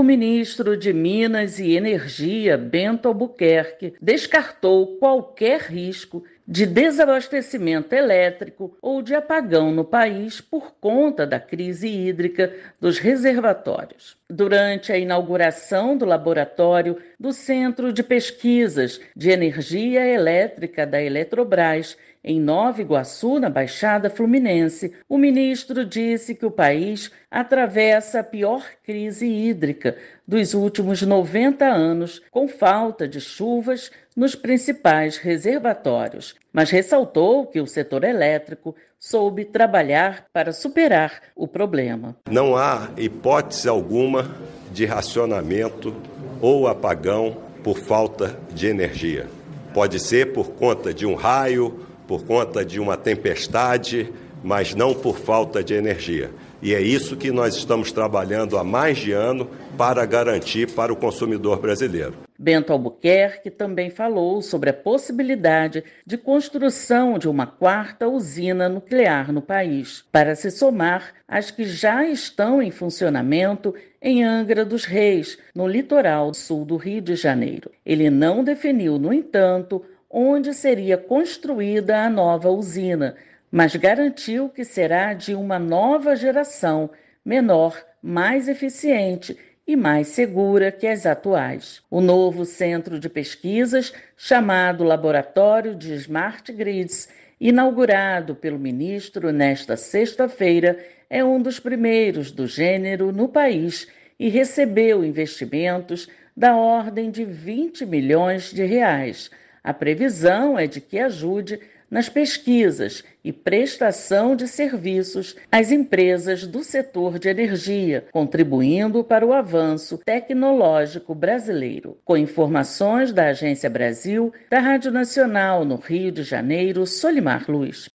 o ministro de Minas e Energia, Bento Albuquerque, descartou qualquer risco de desabastecimento elétrico ou de apagão no país por conta da crise hídrica dos reservatórios. Durante a inauguração do laboratório do Centro de Pesquisas de Energia Elétrica da Eletrobras, em Nova Iguaçu, na Baixada Fluminense, o ministro disse que o país atravessa a pior crise hídrica dos últimos 90 anos, com falta de chuvas, nos principais reservatórios, mas ressaltou que o setor elétrico soube trabalhar para superar o problema. Não há hipótese alguma de racionamento ou apagão por falta de energia. Pode ser por conta de um raio, por conta de uma tempestade mas não por falta de energia. E é isso que nós estamos trabalhando há mais de ano para garantir para o consumidor brasileiro. Bento Albuquerque também falou sobre a possibilidade de construção de uma quarta usina nuclear no país, para se somar às que já estão em funcionamento em Angra dos Reis, no litoral sul do Rio de Janeiro. Ele não definiu, no entanto, onde seria construída a nova usina mas garantiu que será de uma nova geração, menor, mais eficiente e mais segura que as atuais. O novo centro de pesquisas, chamado Laboratório de Smart Grids, inaugurado pelo ministro nesta sexta-feira, é um dos primeiros do gênero no país e recebeu investimentos da ordem de 20 milhões de reais. A previsão é de que ajude nas pesquisas e prestação de serviços às empresas do setor de energia, contribuindo para o avanço tecnológico brasileiro. Com informações da Agência Brasil, da Rádio Nacional no Rio de Janeiro, Solimar Luz.